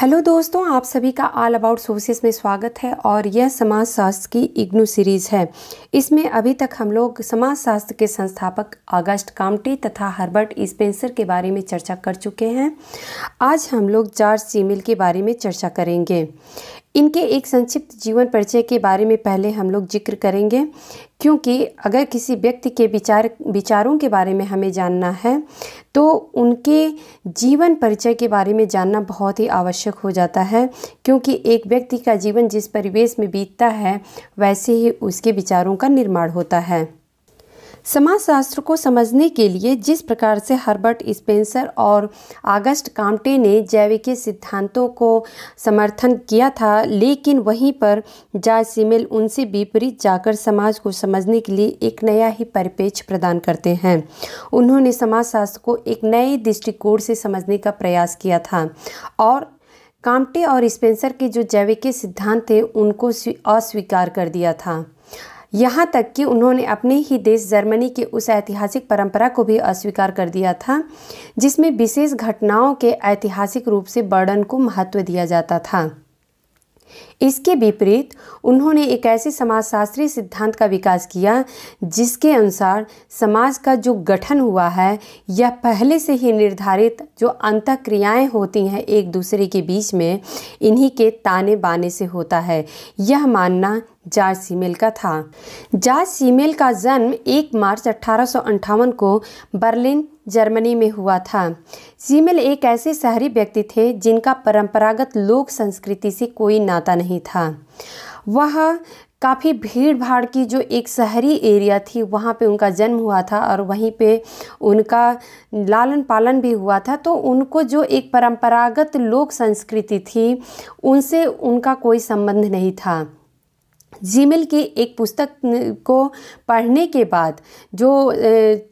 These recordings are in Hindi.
हेलो दोस्तों आप सभी का ऑल अबाउट सोर्सेस में स्वागत है और यह समाज शास्त्र की इग्नू सीरीज़ है इसमें अभी तक हम लोग समाज शास्त्र के संस्थापक अगस्ट कामटी तथा हर्बर्ट स्पेंसर के बारे में चर्चा कर चुके हैं आज हम लोग जॉर्ज सीमिल के बारे में चर्चा करेंगे इनके एक संक्षिप्त जीवन परिचय के बारे में पहले हम लोग जिक्र करेंगे क्योंकि अगर किसी व्यक्ति के विचार विचारों के बारे में हमें जानना है तो उनके जीवन परिचय के बारे में जानना बहुत ही आवश्यक हो जाता है क्योंकि एक व्यक्ति का जीवन जिस परिवेश में बीतता है वैसे ही उसके विचारों का निर्माण होता है समाजशास्त्र को समझने के लिए जिस प्रकार से हर्बर्ट स्पेंसर और आगस्ट कामटे ने जैविकीय सिद्धांतों को समर्थन किया था लेकिन वहीं पर जा उनसे विपरीत जाकर समाज को समझने के लिए एक नया ही परिपेक्ष प्रदान करते हैं उन्होंने समाजशास्त्र को एक नए दृष्टिकोण से समझने का प्रयास किया था और कामटे और स्पेंसर के जो जैविक सिद्धांत थे उनको अस्वीकार कर दिया था यहाँ तक कि उन्होंने अपने ही देश जर्मनी की उस ऐतिहासिक परंपरा को भी अस्वीकार कर दिया था जिसमें विशेष घटनाओं के ऐतिहासिक रूप से वर्णन को महत्व दिया जाता था इसके विपरीत उन्होंने एक ऐसे समाजशास्त्री सिद्धांत का विकास किया जिसके अनुसार समाज का जो गठन हुआ है यह पहले से ही निर्धारित जो अंत क्रियाएँ होती हैं एक दूसरे के बीच में इन्हीं के ताने बाने से होता है यह मानना जार्ज सीमेल का था जार्ज सीमेल का जन्म 1 मार्च अठारह को बर्लिन जर्मनी में हुआ था सीमेल एक ऐसे शहरी व्यक्ति थे जिनका परंपरागत लोक संस्कृति से कोई नाता नहीं नहीं था वह काफ़ी भीड़ भाड़ की जो एक शहरी एरिया थी वहाँ पे उनका जन्म हुआ था और वहीं पे उनका लालन पालन भी हुआ था तो उनको जो एक परंपरागत लोक संस्कृति थी उनसे उनका कोई संबंध नहीं था जीमिल की एक पुस्तक को पढ़ने के बाद जो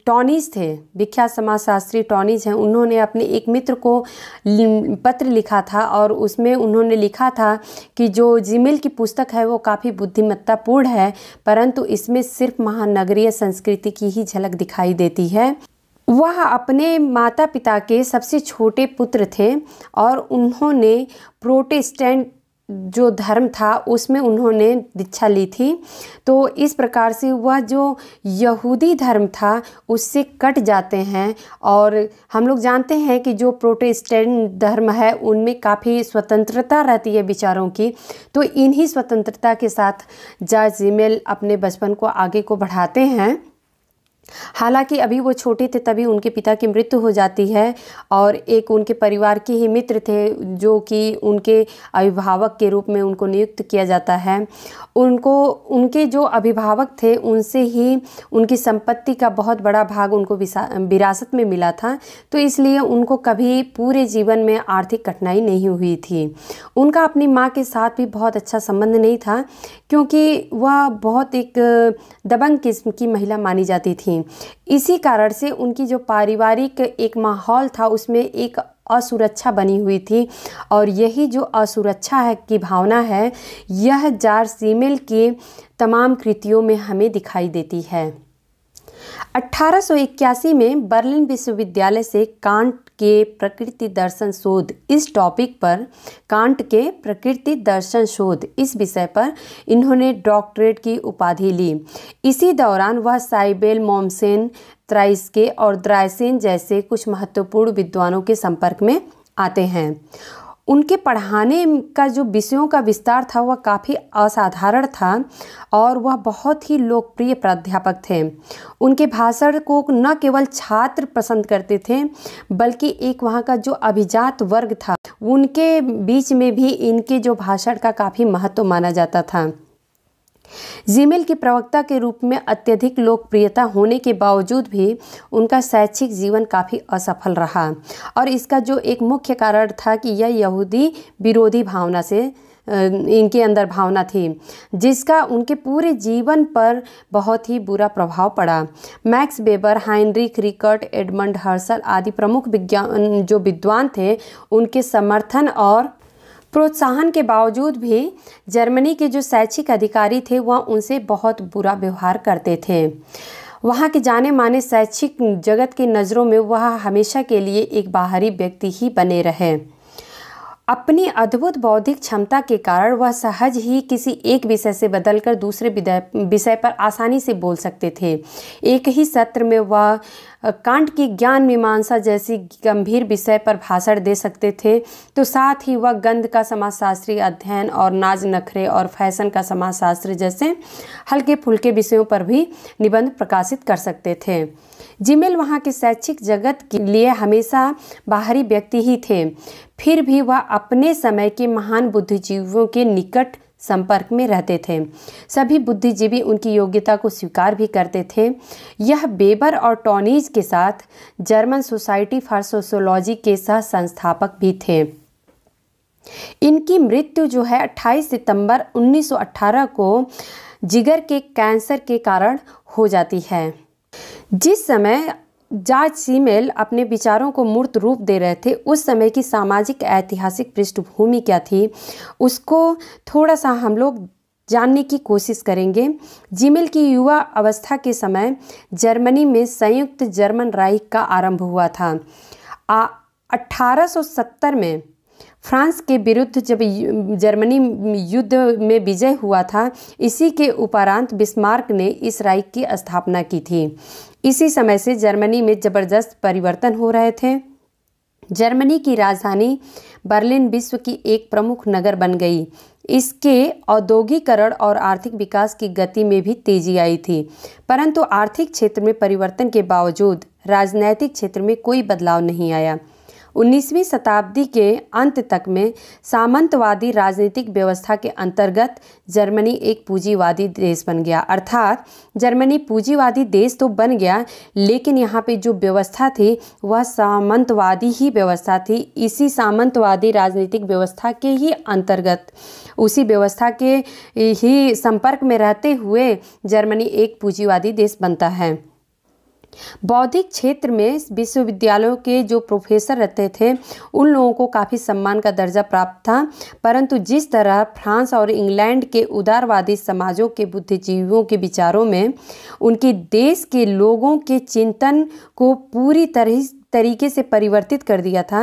टॉनीज थे विख्यात समाजशास्त्री टॉनीज हैं उन्होंने अपने एक मित्र को पत्र लिखा था और उसमें उन्होंने लिखा था कि जो जीमेल की पुस्तक है वो काफ़ी बुद्धिमत्तापूर्ण है परंतु इसमें सिर्फ महानगरीय संस्कृति की ही झलक दिखाई देती है वह अपने माता पिता के सबसे छोटे पुत्र थे और उन्होंने प्रोटेस्टेंट जो धर्म था उसमें उन्होंने दीक्षा ली थी तो इस प्रकार से वह जो यहूदी धर्म था उससे कट जाते हैं और हम लोग जानते हैं कि जो प्रोटेस्टेंट धर्म है उनमें काफ़ी स्वतंत्रता रहती है विचारों की तो इन्हीं स्वतंत्रता के साथ जाजिमेल अपने बचपन को आगे को बढ़ाते हैं हालांकि अभी वो छोटे थे तभी उनके पिता की मृत्यु हो जाती है और एक उनके परिवार के ही मित्र थे जो कि उनके अभिभावक के रूप में उनको नियुक्त किया जाता है उनको उनके जो अभिभावक थे उनसे ही उनकी संपत्ति का बहुत बड़ा भाग उनको विरासत में मिला था तो इसलिए उनको कभी पूरे जीवन में आर्थिक कठिनाई नहीं हुई थी उनका अपनी माँ के साथ भी बहुत अच्छा संबंध नहीं था क्योंकि वह बहुत एक दबंग किस्म की महिला मानी जाती थी थी इसी कारण से उनकी जो पारिवारिक एक माहौल था उसमें एक असुरक्षा बनी हुई थी और यही जो असुरक्षा है की भावना है यह जार सीमेल की तमाम कृतियों में हमें दिखाई देती है 1881 में बर्लिन विश्वविद्यालय से कांट के प्रकृति दर्शन शोध इस टॉपिक पर कांट के प्रकृति दर्शन शोध इस विषय पर इन्होंने डॉक्टरेट की उपाधि ली इसी दौरान वह साइबेल मोमसेन त्राइस्के और द्राइसेन जैसे कुछ महत्वपूर्ण विद्वानों के संपर्क में आते हैं उनके पढ़ाने का जो विषयों का विस्तार था वह काफ़ी असाधारण था और वह बहुत ही लोकप्रिय प्राध्यापक थे उनके भाषण को न केवल छात्र पसंद करते थे बल्कि एक वहाँ का जो अभिजात वर्ग था उनके बीच में भी इनके जो भाषण का काफ़ी महत्व माना जाता था जीमेल के प्रवक्ता के रूप में अत्यधिक लोकप्रियता होने के बावजूद भी उनका शैक्षिक जीवन काफ़ी असफल रहा और इसका जो एक मुख्य कारण था कि यह यहूदी विरोधी भावना से इनके अंदर भावना थी जिसका उनके पूरे जीवन पर बहुत ही बुरा प्रभाव पड़ा Max Weber Heinrich Rickert Edmund Husserl आदि प्रमुख विज्ञान जो विद्वान थे उनके समर्थन और प्रोत्साहन के बावजूद भी जर्मनी के जो शैक्षिक अधिकारी थे वह उनसे बहुत बुरा व्यवहार करते थे वहाँ के जाने माने शैक्षिक जगत की नज़रों में वह हमेशा के लिए एक बाहरी व्यक्ति ही बने रहे अपनी अद्भुत बौद्धिक क्षमता के कारण वह सहज ही किसी एक विषय से बदलकर दूसरे विषय पर आसानी से बोल सकते थे एक ही सत्र में वह कांट की ज्ञान मीमांसा जैसी गंभीर विषय पर भाषण दे सकते थे तो साथ ही वह गंध का समाजशास्त्री अध्ययन और नाज नखरे और फैशन का समाजशास्त्र जैसे हल्के फुल्के विषयों पर भी निबंध प्रकाशित कर सकते थे जिमेल वहाँ के शैक्षिक जगत के लिए हमेशा बाहरी व्यक्ति ही थे फिर भी वह अपने समय के महान बुद्धिजीवियों के निकट संपर्क में रहते थे सभी बुद्धिजीवी उनकी योग्यता को स्वीकार भी करते थे यह बेबर और टॉनीज के साथ जर्मन सोसाइटी फॉर सोशोलॉजी के सह संस्थापक भी थे इनकी मृत्यु जो है 28 सितंबर 1918 को जिगर के कैंसर के कारण हो जाती है जिस समय जा सीमेल अपने विचारों को मूर्त रूप दे रहे थे उस समय की सामाजिक ऐतिहासिक पृष्ठभूमि क्या थी उसको थोड़ा सा हम लोग जानने की कोशिश करेंगे जीमेल की युवा अवस्था के समय जर्मनी में संयुक्त जर्मन राइक का आरंभ हुआ था आ, 1870 में फ्रांस के विरुद्ध जब जर्मनी युद्ध में विजय हुआ था इसी के उपरांत बिस्मार्क ने इस राइक की स्थापना की थी इसी समय से जर्मनी में ज़बरदस्त परिवर्तन हो रहे थे जर्मनी की राजधानी बर्लिन विश्व की एक प्रमुख नगर बन गई इसके औद्योगिकरण और आर्थिक विकास की गति में भी तेजी आई थी परंतु आर्थिक क्षेत्र में परिवर्तन के बावजूद राजनैतिक क्षेत्र में कोई बदलाव नहीं आया 19वीं शताब्दी के अंत तक में सामंतवादी राजनीतिक व्यवस्था के अंतर्गत जर्मनी एक पूंजीवादी देश बन गया अर्थात जर्मनी पूंजीवादी देश तो बन गया लेकिन यहाँ पे जो व्यवस्था थी वह सामंतवादी ही व्यवस्था थी इसी सामंतवादी राजनीतिक व्यवस्था के ही अंतर्गत उसी व्यवस्था के ही संपर्क में रहते हुए जर्मनी एक पूंजीवादी देश बनता है बौद्धिक क्षेत्र में विश्वविद्यालयों के जो प्रोफेसर रहते थे उन लोगों को काफ़ी सम्मान का दर्जा प्राप्त था परंतु जिस तरह फ्रांस और इंग्लैंड के उदारवादी समाजों के बुद्धिजीवियों के विचारों में उनके देश के लोगों के चिंतन को पूरी तरह तरीके से परिवर्तित कर दिया था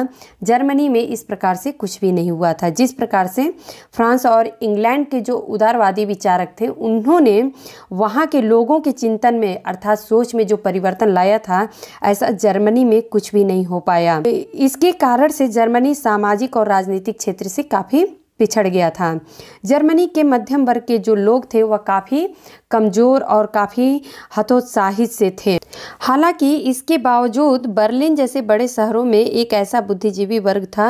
जर्मनी में इस प्रकार से कुछ भी नहीं हुआ था जिस प्रकार से फ्रांस और इंग्लैंड के जो उदारवादी विचारक थे उन्होंने वहाँ के लोगों के चिंतन में अर्थात सोच में जो परिवर्तन लाया था ऐसा जर्मनी में कुछ भी नहीं हो पाया इसके कारण से जर्मनी सामाजिक और राजनीतिक क्षेत्र से काफ़ी पिछड़ गया था जर्मनी के मध्यम वर्ग के जो लोग थे वह काफ़ी कमज़ोर और काफ़ी हतोत्साहित से थे हालांकि इसके बावजूद बर्लिन जैसे बड़े शहरों में एक ऐसा बुद्धिजीवी वर्ग था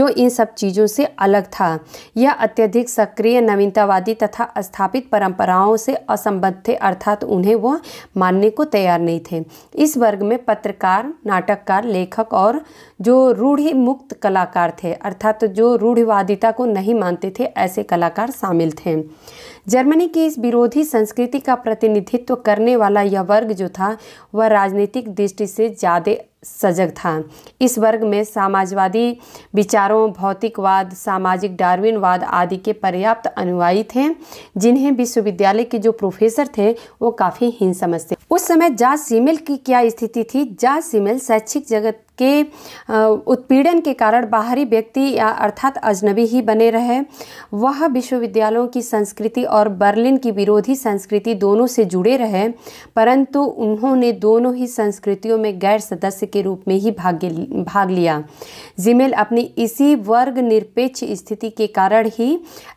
जो इन सब चीज़ों से अलग था यह अत्यधिक सक्रिय नवीनतावादी तथा स्थापित परंपराओं से असंबद्ध थे अर्थात उन्हें वह मानने को तैयार नहीं थे इस वर्ग में पत्रकार नाटककार लेखक और जो रूढ़ी मुक्त कलाकार थे अर्थात जो रूढ़िवादिता को नहीं मानते थे ऐसे कलाकार शामिल थे जर्मनी की इस विरोधी संस्कृति संस्कृति का प्रतिनिधित्व करने वाला यह वर्ग जो था वह राजनीतिक दृष्टि से ज़्यादा सजग था इस वर्ग में समाजवादी विचारों भौतिकवाद सामाजिक डार्विनवाद आदि के पर्याप्त अनुयायी थे जिन्हें विश्वविद्यालय के जो प्रोफेसर थे वो काफ़ी हीन समझते उस समय जा सीमेल की क्या स्थिति थी जा सीमेल शैक्षिक जगत के उत्पीड़न के कारण बाहरी व्यक्ति या अर्थात अजनबी ही बने रहे वह विश्वविद्यालयों की संस्कृति और बर्लिन की विरोधी संस्कृति दोनों से जुड़े रहे परंतु उन्होंने दोनों ही संस्कृतियों में गैर सदस्य के रूप में ही भाग भाग लिया जिमेल अपनी इसी वर्ग निरपेक्ष स्थिति के कारण ही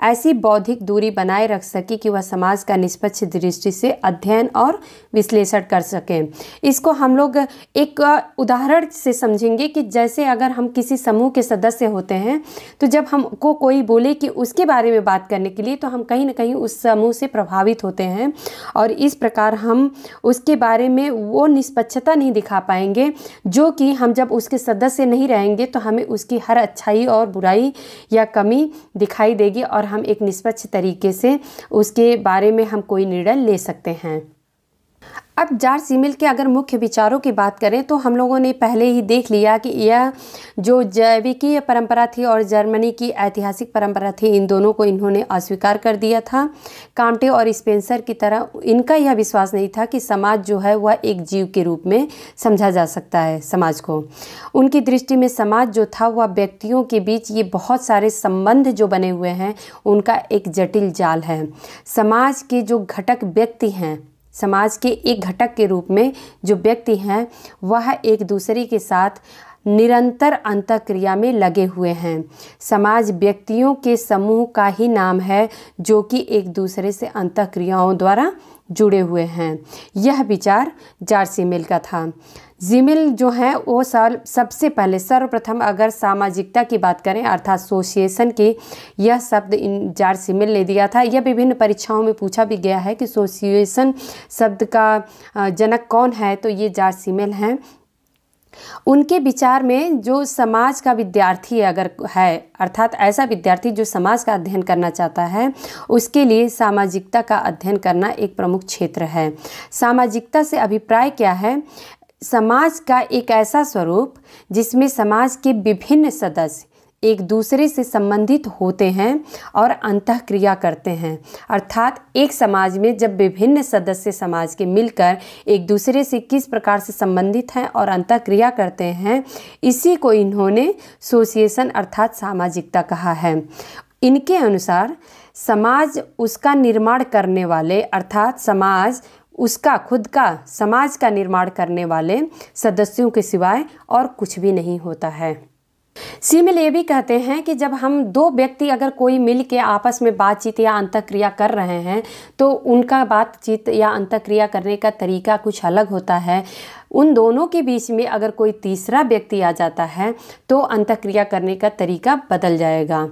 ऐसी बौद्धिक दूरी बनाए रख सके कि वह समाज का निष्पक्ष दृष्टि से अध्ययन और विश्लेषण कर सकें इसको हम लोग एक उदाहरण से समझ समझेंगे कि जैसे अगर हम किसी समूह के सदस्य होते हैं तो जब हमको कोई बोले कि उसके बारे में बात करने के लिए तो हम कहीं ना कहीं उस समूह से प्रभावित होते हैं और इस प्रकार हम उसके बारे में वो निष्पक्षता नहीं दिखा पाएंगे जो कि हम जब उसके सदस्य नहीं रहेंगे तो हमें उसकी हर अच्छाई और बुराई या कमी दिखाई देगी और हम एक निष्पक्ष तरीके से उसके बारे में हम कोई निर्णय ले सकते हैं अब जार सीमिल के अगर मुख्य विचारों की बात करें तो हम लोगों ने पहले ही देख लिया कि यह जो जैविकीय परंपरा थी और जर्मनी की ऐतिहासिक परंपरा थी इन दोनों को इन्होंने अस्वीकार कर दिया था कामटे और स्पेंसर की तरह इनका यह विश्वास नहीं था कि समाज जो है वह एक जीव के रूप में समझा जा सकता है समाज को उनकी दृष्टि में समाज जो था वह व्यक्तियों के बीच ये बहुत सारे संबंध जो बने हुए हैं उनका एक जटिल जाल है समाज के जो घटक व्यक्ति हैं समाज के एक घटक के रूप में जो व्यक्ति हैं वह एक दूसरे के साथ निरंतर अंतक्रिया में लगे हुए हैं समाज व्यक्तियों के समूह का ही नाम है जो कि एक दूसरे से अंतक्रियाओं द्वारा जुड़े हुए हैं यह विचार जार्ज सीमेल का था जीमिल जो हैं वो साल सबसे पहले सर्वप्रथम अगर सामाजिकता की बात करें अर्थात सोशिएशन की यह शब्द इन जार्ज ने दिया था यह विभिन्न परीक्षाओं में पूछा भी गया है कि सोशिएशन शब्द का जनक कौन है तो ये जार्ज हैं उनके विचार में जो समाज का विद्यार्थी अगर है अर्थात ऐसा विद्यार्थी जो समाज का अध्ययन करना चाहता है उसके लिए सामाजिकता का अध्ययन करना एक प्रमुख क्षेत्र है सामाजिकता से अभिप्राय क्या है समाज का एक ऐसा स्वरूप जिसमें समाज के विभिन्न सदस्य एक दूसरे से संबंधित होते हैं और अंत क्रिया करते हैं अर्थात एक समाज में जब विभिन्न सदस्य समाज के मिलकर एक दूसरे से किस प्रकार से संबंधित हैं और अंत क्रिया करते हैं इसी को इन्होंने सोसिएशन अर्थात सामाजिकता कहा है इनके अनुसार समाज उसका निर्माण करने वाले अर्थात समाज उसका खुद का समाज का निर्माण करने वाले सदस्यों के सिवाय और कुछ भी नहीं होता है सीमिल ये भी कहते हैं कि जब हम दो व्यक्ति अगर कोई मिल के आपस में बातचीत या अंतक्रिया कर रहे हैं तो उनका बातचीत या अंतक्रिया करने का तरीका कुछ अलग होता है उन दोनों के बीच में अगर कोई तीसरा व्यक्ति आ जाता है तो अंतक्रिया करने का तरीका बदल जाएगा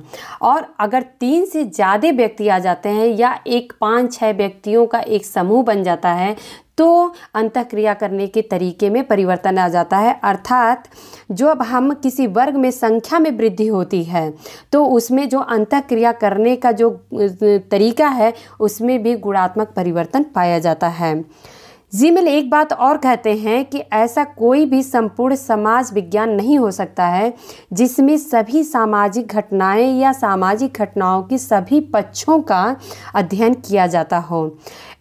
और अगर तीन से ज़्यादा व्यक्ति आ जाते हैं या एक पाँच छः व्यक्तियों का एक समूह बन जाता है तो अंतक्रिया करने के तरीके में परिवर्तन आ जाता है अर्थात जब हम किसी वर्ग में संख्या में वृद्धि होती है तो उसमें जो अंतक्रिया करने का जो तरीका है उसमें भी गुणात्मक परिवर्तन पाया जाता है जीमिल एक बात और कहते हैं कि ऐसा कोई भी संपूर्ण समाज विज्ञान नहीं हो सकता है जिसमें सभी सामाजिक घटनाएं या सामाजिक घटनाओं की सभी पक्षों का अध्ययन किया जाता हो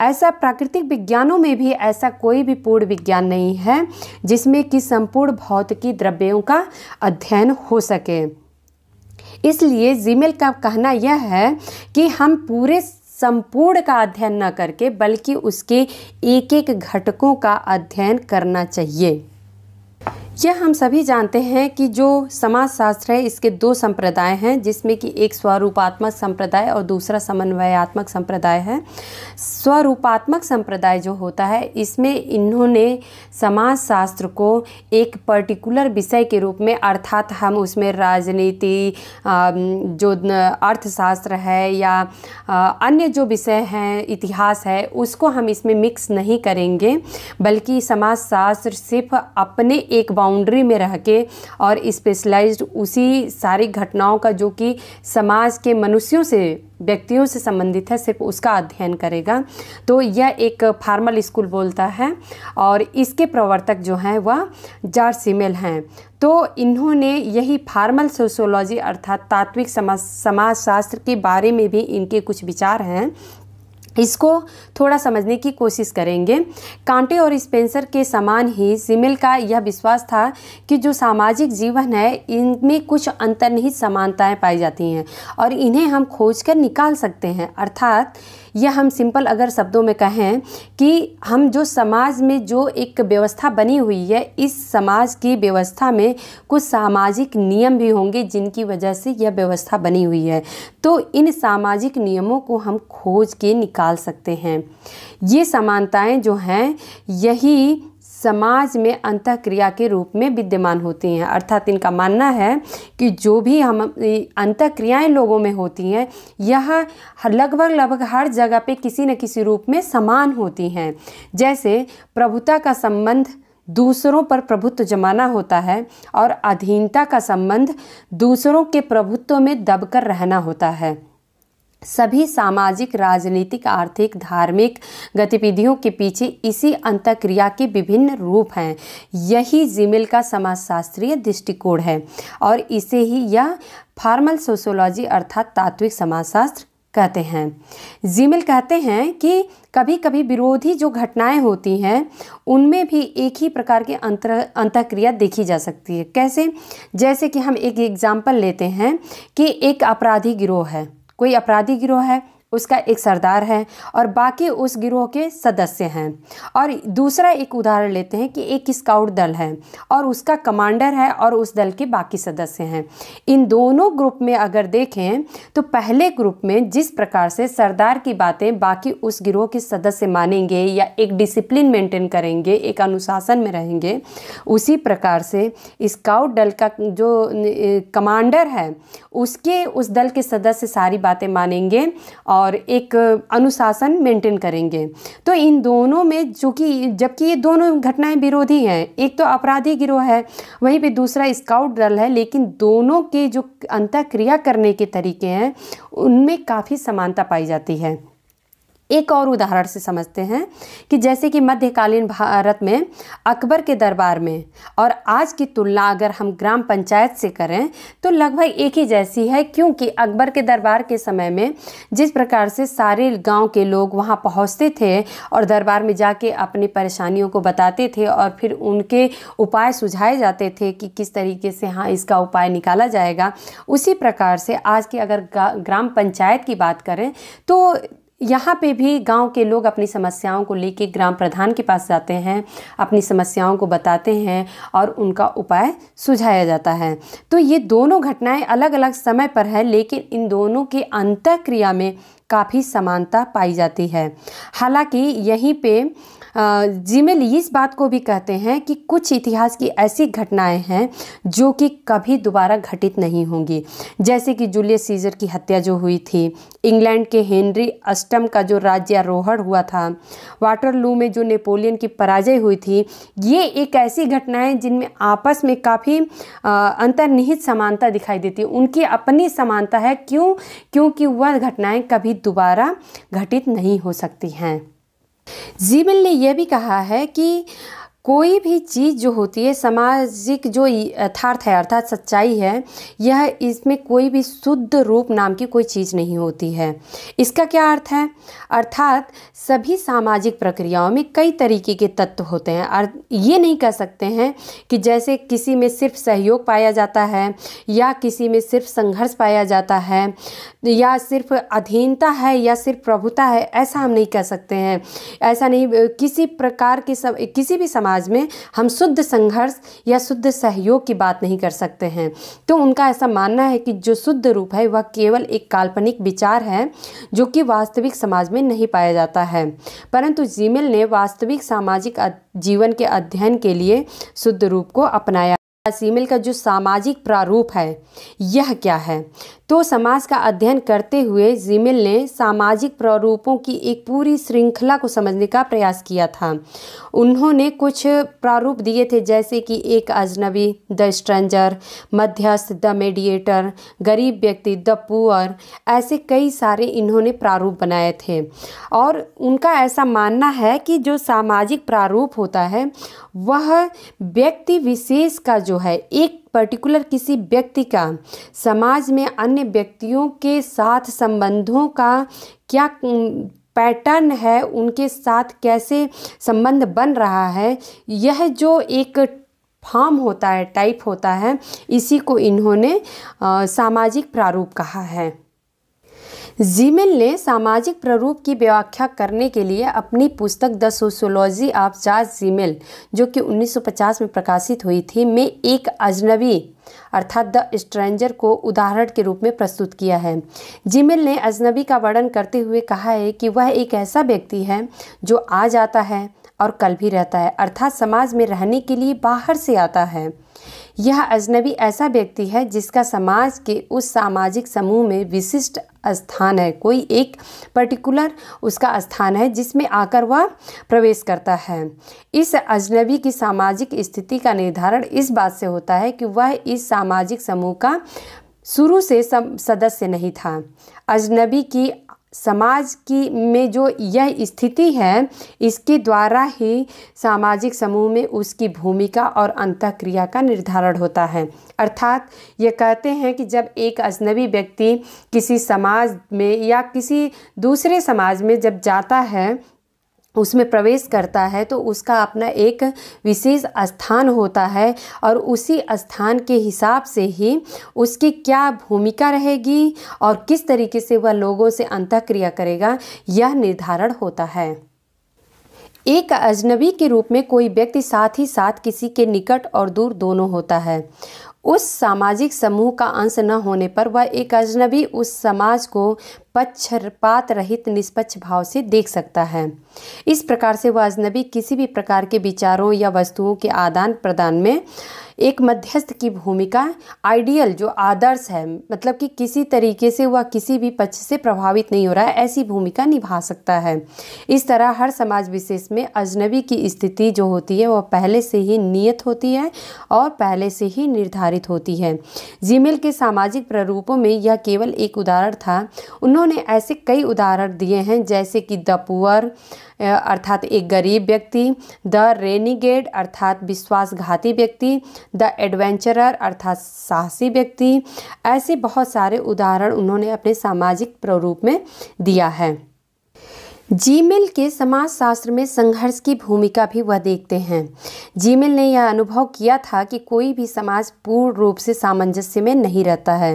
ऐसा प्राकृतिक विज्ञानों में भी ऐसा कोई भी पूर्ण विज्ञान नहीं है जिसमें कि संपूर्ण भौतिकी द्रव्यों का अध्ययन हो सके इसलिए जीमेल का कहना यह है कि हम पूरे संपूर्ण का अध्ययन न करके बल्कि उसके एक एक घटकों का अध्ययन करना चाहिए यह हम सभी जानते हैं कि जो समाजशास्त्र है इसके दो संप्रदाय हैं जिसमें कि एक स्वरूपात्मक संप्रदाय और दूसरा समन्वयात्मक संप्रदाय है स्वरूपात्मक संप्रदाय जो होता है इसमें इन्होंने समाजशास्त्र को एक पर्टिकुलर विषय के रूप में अर्थात हम उसमें राजनीति जो अर्थशास्त्र है या अन्य जो विषय हैं इतिहास है उसको हम इसमें मिक्स नहीं करेंगे बल्कि समाजशास्त्र सिर्फ अपने एक बाउंड्री में रह के और स्पेशलाइज्ड उसी सारी घटनाओं का जो कि समाज के मनुष्यों से व्यक्तियों से संबंधित है सिर्फ उसका अध्ययन करेगा तो यह एक फार्मल स्कूल बोलता है और इसके प्रवर्तक जो हैं वह जार सिमेल हैं तो इन्होंने यही फार्मल सोशोलॉजी अर्थात तात्विक समाज समाजशास्त्र के बारे में भी इनके कुछ विचार हैं इसको थोड़ा समझने की कोशिश करेंगे कांटे और स्पेंसर के समान ही सिमिल का यह विश्वास था कि जो सामाजिक जीवन है इनमें कुछ अंतर्निहित समानताएं पाई जाती हैं और इन्हें हम खोज कर निकाल सकते हैं अर्थात या हम सिंपल अगर शब्दों में कहें कि हम जो समाज में जो एक व्यवस्था बनी हुई है इस समाज की व्यवस्था में कुछ सामाजिक नियम भी होंगे जिनकी वजह से यह व्यवस्था बनी हुई है तो इन सामाजिक नियमों को हम खोज के निकाल सकते हैं ये समानताएं जो हैं यही समाज में अंतक्रिया के रूप में विद्यमान होती हैं अर्थात इनका मानना है कि जो भी हम अंतक्रियाएं लोगों में होती हैं यह लगभग लगभग हर जगह पे किसी न किसी रूप में समान होती हैं जैसे प्रभुता का संबंध दूसरों पर प्रभुत्व जमाना होता है और अधीनता का संबंध दूसरों के प्रभुत्व में दबकर रहना होता है सभी सामाजिक राजनीतिक आर्थिक धार्मिक गतिविधियों के पीछे इसी अंतक्रिया के विभिन्न रूप हैं यही जिमिल का समाजशास्त्रीय दृष्टिकोण है और इसे ही यह फार्मल सोशोलॉजी अर्थात तात्विक समाजशास्त्र कहते हैं जिमिल कहते हैं कि कभी कभी विरोधी जो घटनाएं होती हैं उनमें भी एक ही प्रकार की अंतर अंतक्रिया देखी जा सकती है कैसे जैसे कि हम एक एग्जाम्पल लेते हैं कि एक अपराधी गिरोह है कोई अपराधी गिरोह है उसका एक सरदार है और बाकी उस गिरोह के सदस्य हैं और दूसरा एक उदाहरण लेते हैं कि एक स्काउट दल है और उसका कमांडर है और उस दल के बाकी सदस्य हैं इन दोनों ग्रुप में अगर देखें तो पहले ग्रुप में जिस प्रकार से सरदार की बातें बाकी उस गिरोह के सदस्य मानेंगे या एक डिसिप्लिन मेंटेन करेंगे एक अनुशासन में रहेंगे उसी प्रकार से स्काउट दल का जो कमांडर है उसके उस दल के सदस्य सारी बातें मानेंगे और और एक अनुशासन मेंटेन करेंगे तो इन दोनों में जो कि जबकि ये दोनों घटनाएं विरोधी हैं एक तो अपराधी गिरोह है वहीं पे दूसरा स्काउट दल है लेकिन दोनों के जो अंतक्रिया करने के तरीके हैं उनमें काफ़ी समानता पाई जाती है एक और उदाहरण से समझते हैं कि जैसे कि मध्यकालीन भारत में अकबर के दरबार में और आज की तुलना अगर हम ग्राम पंचायत से करें तो लगभग एक ही जैसी है क्योंकि अकबर के दरबार के समय में जिस प्रकार से सारे गांव के लोग वहां पहुंचते थे और दरबार में जाके अपनी परेशानियों को बताते थे और फिर उनके उपाय सुझाए जाते थे कि किस तरीके से हाँ इसका उपाय निकाला जाएगा उसी प्रकार से आज की अगर ग्राम पंचायत की बात करें तो यहाँ पे भी गांव के लोग अपनी समस्याओं को लेके ग्राम प्रधान के पास जाते हैं अपनी समस्याओं को बताते हैं और उनका उपाय सुझाया जाता है तो ये दोनों घटनाएं अलग अलग समय पर है लेकिन इन दोनों के क्रिया में काफ़ी समानता पाई जाती है हालांकि यहीं पे जिमेल इस बात को भी कहते हैं कि कुछ इतिहास की ऐसी घटनाएं हैं जो कि कभी दोबारा घटित नहीं होंगी जैसे कि जूलियस सीजर की हत्या जो हुई थी इंग्लैंड के हेनरी अष्टम का जो राज्यारोहण हुआ था वाटरलू में जो नेपोलियन की पराजय हुई थी ये एक ऐसी घटनाएं जिनमें आपस में काफ़ी अंतर्निहित समानता दिखाई देती है उनकी अपनी समानता है क्यों क्योंकि वह घटनाएँ कभी दोबारा घटित नहीं हो सकती हैं जीमिल ने यह भी कहा है कि कोई भी चीज़ जो होती है सामाजिक जो यथार्थ है अर्थात सच्चाई है यह इसमें कोई भी शुद्ध रूप नाम की कोई चीज़ नहीं होती है इसका क्या अर्थ है अर्थात सभी सामाजिक प्रक्रियाओं में कई तरीके के तत्व होते हैं और ये नहीं कह सकते हैं कि जैसे किसी में सिर्फ सहयोग पाया जाता है या किसी में सिर्फ संघर्ष पाया जाता है या सिर्फ अधीनता है या सिर्फ प्रभुता है ऐसा हम नहीं कह सकते हैं ऐसा नहीं किसी प्रकार के सब किसी भी समाज समाज में हम शुद्ध संघर्ष या शुद्ध सहयोग की बात नहीं कर सकते हैं तो उनका ऐसा मानना है कि जो शुद्ध रूप है वह केवल एक काल्पनिक विचार है जो कि वास्तविक समाज में नहीं पाया जाता है परंतु जीमेल ने वास्तविक सामाजिक जीवन के अध्ययन के लिए शुद्ध रूप को अपनाया सीमेल का जो सामाजिक प्रारूप है यह क्या है तो समाज का अध्ययन करते हुए जिमिल ने सामाजिक प्रारूपों की एक पूरी श्रृंखला को समझने का प्रयास किया था उन्होंने कुछ प्रारूप दिए थे जैसे कि एक अजनबी द स्ट्रेंजर मध्यस्थ द मेडिएटर गरीब व्यक्ति द पुअर ऐसे कई सारे इन्होंने प्रारूप बनाए थे और उनका ऐसा मानना है कि जो सामाजिक प्रारूप होता है वह व्यक्ति विशेष का जो है एक पर्टिकुलर किसी व्यक्ति का समाज में अन्य व्यक्तियों के साथ संबंधों का क्या पैटर्न है उनके साथ कैसे संबंध बन रहा है यह जो एक फॉर्म होता है टाइप होता है इसी को इन्होंने आ, सामाजिक प्रारूप कहा है जीमेल ने सामाजिक प्रारूप की व्याख्या करने के लिए अपनी पुस्तक the sociology of George Simmel जो कि 1950 में प्रकाशित हुई थी में एक अजनबी अर्थात द स्ट्रेंजर को उदाहरण के रूप में प्रस्तुत किया है जीमेल ने अजनबी का वर्णन करते हुए कहा है कि वह एक ऐसा व्यक्ति है जो आ जाता है और कल भी रहता है अर्थात समाज में रहने के लिए बाहर से आता है यह अजनबी ऐसा व्यक्ति है जिसका समाज के उस सामाजिक समूह में विशिष्ट स्थान है कोई एक पर्टिकुलर उसका स्थान है जिसमें आकर वह प्रवेश करता है इस अजनबी की सामाजिक स्थिति का निर्धारण इस बात से होता है कि वह इस सामाजिक समूह का शुरू से सदस्य नहीं था अजनबी की समाज की में जो यह स्थिति है इसके द्वारा ही सामाजिक समूह में उसकी भूमिका और अंतक्रिया का निर्धारण होता है अर्थात ये कहते हैं कि जब एक अजनबी व्यक्ति किसी समाज में या किसी दूसरे समाज में जब जाता है उसमें प्रवेश करता है तो उसका अपना एक विशेष स्थान होता है और उसी स्थान के हिसाब से ही उसकी क्या भूमिका रहेगी और किस तरीके से वह लोगों से अंतक्रिया करेगा यह निर्धारण होता है एक अजनबी के रूप में कोई व्यक्ति साथ ही साथ किसी के निकट और दूर दोनों होता है उस सामाजिक समूह का अंश न होने पर वह एक अजनबी उस समाज को पक्षपात रहित निष्पक्ष भाव से देख सकता है इस प्रकार से वह अजनबी किसी भी प्रकार के विचारों या वस्तुओं के आदान प्रदान में एक मध्यस्थ की भूमिका आइडियल जो आदर्श है मतलब कि किसी तरीके से वह किसी भी पक्ष से प्रभावित नहीं हो रहा है ऐसी भूमिका निभा सकता है इस तरह हर समाज विशेष में अजनबी की स्थिति जो होती है वह पहले से ही नियत होती है और पहले से ही निर्धारित होती है जीमेल के सामाजिक प्रारूपों में यह केवल एक उदाहरण था उन्होंने ऐसे कई उदाहरण दिए हैं जैसे कि द पुअर अर्थात एक गरीब व्यक्ति द रेनीगेड अर्थात विश्वासघाती व्यक्ति द एडवेंचरर अर्थात साहसी व्यक्ति ऐसे बहुत सारे उदाहरण उन्होंने अपने सामाजिक प्ररूप में दिया है जीमेल के समाजशास्त्र में संघर्ष की भूमिका भी वह देखते हैं जीमेल ने यह अनुभव किया था कि कोई भी समाज पूर्ण रूप से सामंजस्य में नहीं रहता है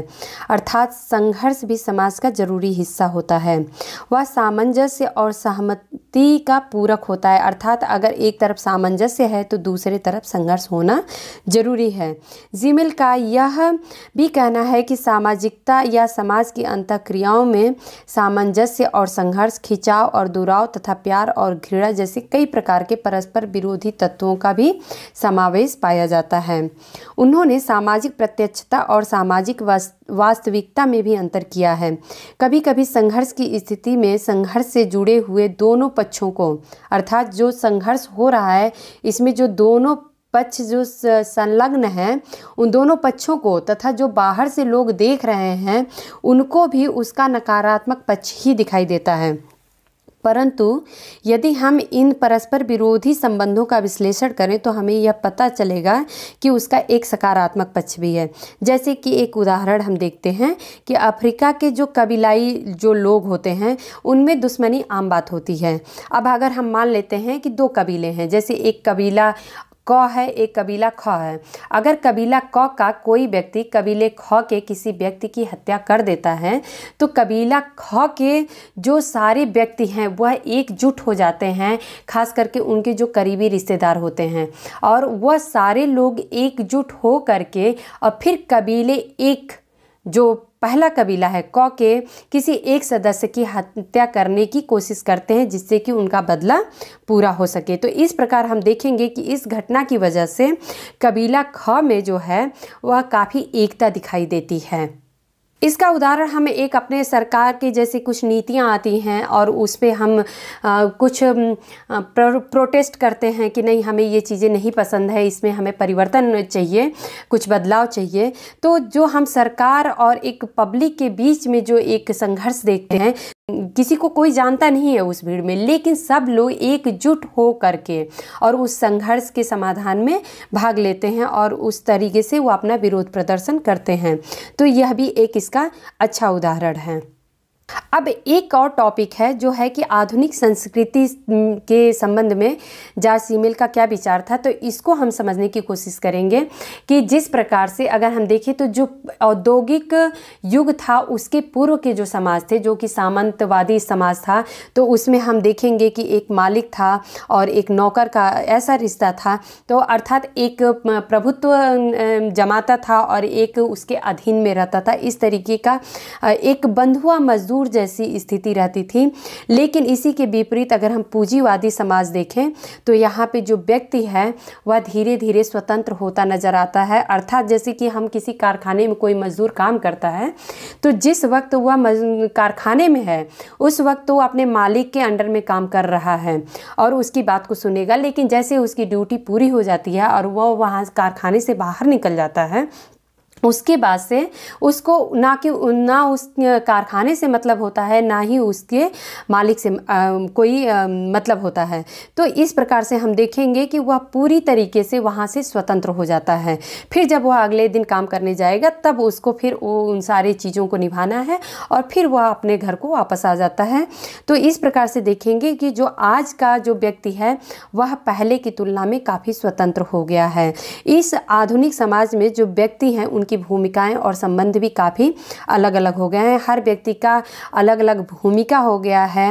अर्थात संघर्ष भी समाज का जरूरी हिस्सा होता है वह सामंजस्य और सहमति का पूरक होता है अर्थात अगर एक तरफ सामंजस्य है तो दूसरे तरफ संघर्ष होना जरूरी है जीमेल का यह भी कहना है कि सामाजिकता या समाज की अंत में सामंजस्य और संघर्ष खिंचाव और और दुराव तथा प्यार और घृणा जैसे कई प्रकार के परस्पर विरोधी तत्वों का भी समावेश पाया जाता है उन्होंने सामाजिक प्रत्यक्षता और सामाजिक वास्तविकता में भी अंतर किया है कभी कभी संघर्ष की स्थिति में संघर्ष से जुड़े हुए दोनों पक्षों को अर्थात जो संघर्ष हो रहा है इसमें जो दोनों पक्ष जो संलग्न हैं उन दोनों पक्षों को तथा जो बाहर से लोग देख रहे हैं उनको भी उसका नकारात्मक पक्ष ही दिखाई देता है परंतु यदि हम इन परस्पर विरोधी संबंधों का विश्लेषण करें तो हमें यह पता चलेगा कि उसका एक सकारात्मक पक्ष भी है जैसे कि एक उदाहरण हम देखते हैं कि अफ्रीका के जो कबीलाई जो लोग होते हैं उनमें दुश्मनी आम बात होती है अब अगर हम मान लेते हैं कि दो कबीले हैं जैसे एक कबीला क है एक कबीला ख है अगर कबीला क का कोई व्यक्ति कबीले ख के किसी व्यक्ति की हत्या कर देता है तो कबीला ख के जो सारे व्यक्ति हैं वह एकजुट हो जाते हैं खास करके उनके जो करीबी रिश्तेदार होते हैं और वह सारे लोग एकजुट हो करके और फिर कबीले एक जो पहला कबीला है क के किसी एक सदस्य की हत्या करने की कोशिश करते हैं जिससे कि उनका बदला पूरा हो सके तो इस प्रकार हम देखेंगे कि इस घटना की वजह से कबीला ख में जो है वह काफ़ी एकता दिखाई देती है इसका उदाहरण हम एक अपने सरकार की जैसी कुछ नीतियाँ आती हैं और उस पर हम आ, कुछ आ, प्रोटेस्ट करते हैं कि नहीं हमें ये चीज़ें नहीं पसंद है इसमें हमें परिवर्तन चाहिए कुछ बदलाव चाहिए तो जो हम सरकार और एक पब्लिक के बीच में जो एक संघर्ष देखते हैं किसी को कोई जानता नहीं है उस भीड़ में लेकिन सब लोग एकजुट हो करके और उस संघर्ष के समाधान में भाग लेते हैं और उस तरीके से वो अपना विरोध प्रदर्शन करते हैं तो यह भी एक इसका अच्छा उदाहरण है अब एक और टॉपिक है जो है कि आधुनिक संस्कृति के संबंध में जॉर्ज सीमेल का क्या विचार था तो इसको हम समझने की कोशिश करेंगे कि जिस प्रकार से अगर हम देखें तो जो औद्योगिक युग था उसके पूर्व के जो समाज थे जो कि सामंतवादी समाज था तो उसमें हम देखेंगे कि एक मालिक था और एक नौकर का ऐसा रिश्ता था तो अर्थात एक प्रभुत्व जमाता था और एक उसके अधीन में रहता था इस तरीके का एक बंधुआ मजदूर मजदूर जैसी स्थिति रहती थी लेकिन इसी के विपरीत अगर हम पूंजीवादी समाज देखें तो यहाँ पे जो व्यक्ति है वह धीरे धीरे स्वतंत्र होता नज़र आता है अर्थात जैसे कि हम किसी कारखाने में कोई मजदूर काम करता है तो जिस वक्त वह कारखाने में है उस वक्त वो अपने मालिक के अंडर में काम कर रहा है और उसकी बात को सुनेगा लेकिन जैसे उसकी ड्यूटी पूरी हो जाती है और वह वहाँ कारखाने से बाहर निकल जाता है उसके बाद से उसको ना कि ना उस कारखाने से मतलब होता है ना ही उसके मालिक से आ, कोई आ, मतलब होता है तो इस प्रकार से हम देखेंगे कि वह पूरी तरीके से वहाँ से स्वतंत्र हो जाता है फिर जब वह अगले दिन काम करने जाएगा तब उसको फिर वो उन सारी चीज़ों को निभाना है और फिर वह अपने घर को वापस आ जाता है तो इस प्रकार से देखेंगे कि जो आज का जो व्यक्ति है वह पहले की तुलना में काफ़ी स्वतंत्र हो गया है इस आधुनिक समाज में जो व्यक्ति हैं उनकी की भूमिकाएं और संबंध भी काफ़ी अलग अलग हो गए हैं हर व्यक्ति का अलग अलग भूमिका हो गया है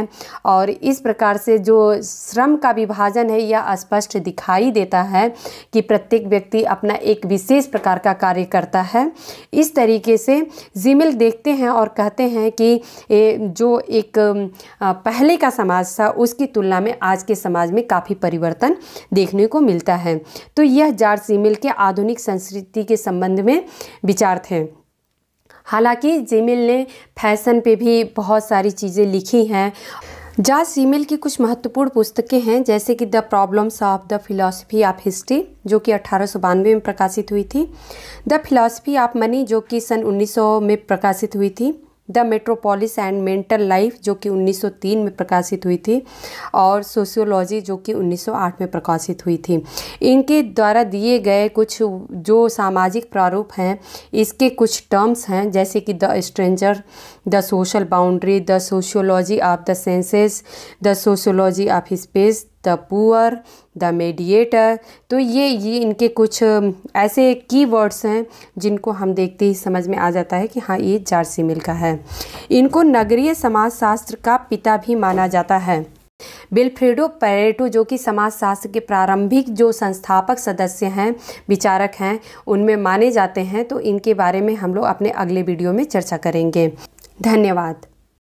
और इस प्रकार से जो श्रम का विभाजन है यह स्पष्ट दिखाई देता है कि प्रत्येक व्यक्ति अपना एक विशेष प्रकार का कार्य करता है इस तरीके से जिमिल देखते हैं और कहते हैं कि जो एक पहले का समाज था उसकी तुलना में आज के समाज में काफ़ी परिवर्तन देखने को मिलता है तो यह जार्ज जिमिल के आधुनिक संस्कृति के संबंध में विचार थे हालांकि जीमिल ने फैशन पे भी बहुत सारी चीज़ें लिखी हैं जा सीमिल की कुछ महत्वपूर्ण पुस्तकें हैं जैसे कि the problems of the philosophy of history जो कि अठारह में प्रकाशित हुई थी द फिलॉसफी ऑफ मनी जो कि सन 1900 में प्रकाशित हुई थी the metropolis and mental life जो कि 1903 में प्रकाशित हुई थी और सोशियोलॉजी जो कि 1908 में प्रकाशित हुई थी इनके द्वारा दिए गए कुछ जो सामाजिक प्रारूप हैं इसके कुछ टर्म्स हैं जैसे कि the stranger the social boundary the sociology of the senses the sociology of space the poor the mediator तो ये ये इनके कुछ ऐसे की वर्ड्स हैं जिनको हम देखते ही समझ में आ जाता है कि हाँ ये जारसी मिल का है इनको नगरीय समाजशास्त्र का पिता भी माना जाता है बिलफ्रेडो पैरेटो जो कि समाजशास्त्र के प्रारंभिक जो संस्थापक सदस्य हैं विचारक हैं उनमें माने जाते हैं तो इनके बारे में हम लोग अपने अगले वीडियो में चर्चा करेंगे धन्यवाद